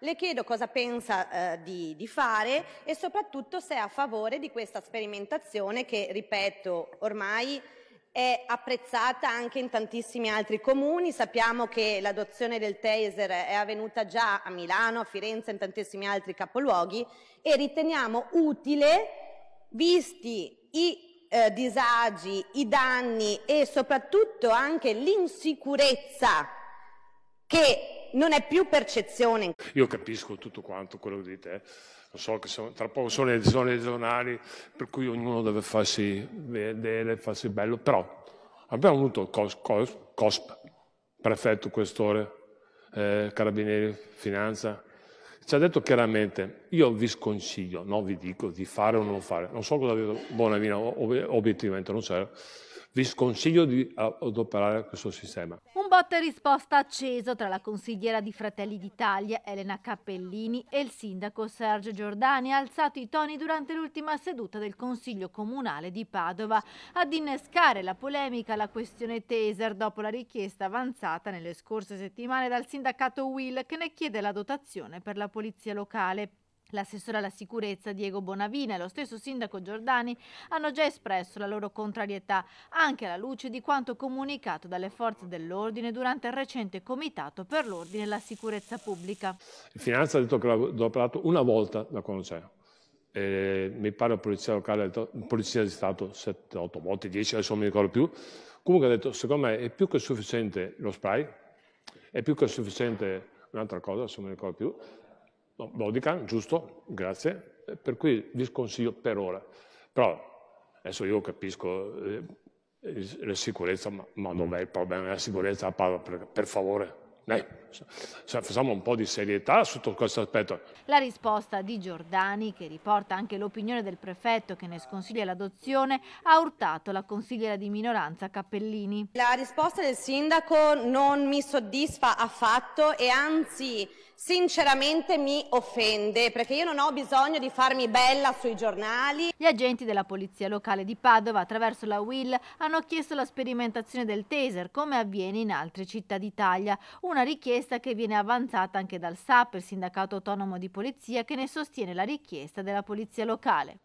le chiedo cosa pensa eh, di, di fare e soprattutto se è a favore di questa sperimentazione che, ripeto, ormai è apprezzata anche in tantissimi altri comuni. Sappiamo che l'adozione del taser è avvenuta già a Milano, a Firenze, e in tantissimi altri capoluoghi e riteniamo utile, visti i eh, disagi, i danni e soprattutto anche l'insicurezza che non è più percezione. Io capisco tutto quanto quello che dite, lo so che sono, tra poco sono le zone regionali per cui ognuno deve farsi vedere, farsi bello, però abbiamo avuto il COS, COS, COSP, prefetto, questore, eh, carabinieri, finanza, ci ha detto chiaramente, io vi sconsiglio, non vi dico di fare o non fare, non so cosa avete Bonavina obiettivamente non c'era, vi sconsiglio di adoperare questo sistema. Un botta e risposta acceso tra la consigliera di Fratelli d'Italia Elena Cappellini e il sindaco Sergio Giordani ha alzato i toni durante l'ultima seduta del Consiglio Comunale di Padova ad innescare la polemica alla questione Taser dopo la richiesta avanzata nelle scorse settimane dal sindacato Will che ne chiede la dotazione per la polizia locale. L'assessore alla sicurezza Diego Bonavina e lo stesso sindaco Giordani hanno già espresso la loro contrarietà, anche alla luce di quanto comunicato dalle forze dell'ordine durante il recente comitato per l'ordine e la sicurezza pubblica. Finanza ha detto che l'ha adoperato una volta da quando c'è. Eh, mi pare la polizia locale, la polizia di Stato 7, 8 volte, 10, adesso non mi ricordo più. Comunque ha detto, secondo me è più che sufficiente lo spray, è più che sufficiente un'altra cosa, se non mi ricordo più, No, Bodican, giusto, grazie, per cui vi sconsiglio per ora. Però adesso io capisco eh, la sicurezza, ma, ma dov'è mm. il problema La sicurezza? Per, per favore, dai, facciamo un po' di serietà sotto questo aspetto. La risposta di Giordani, che riporta anche l'opinione del prefetto che ne sconsiglia l'adozione, ha urtato la consigliera di minoranza Cappellini. La risposta del sindaco non mi soddisfa affatto e anzi sinceramente mi offende perché io non ho bisogno di farmi bella sui giornali. Gli agenti della polizia locale di Padova attraverso la WIL hanno chiesto la sperimentazione del taser come avviene in altre città d'Italia. Una una richiesta che viene avanzata anche dal SAP, il Sindacato Autonomo di Polizia, che ne sostiene la richiesta della Polizia Locale.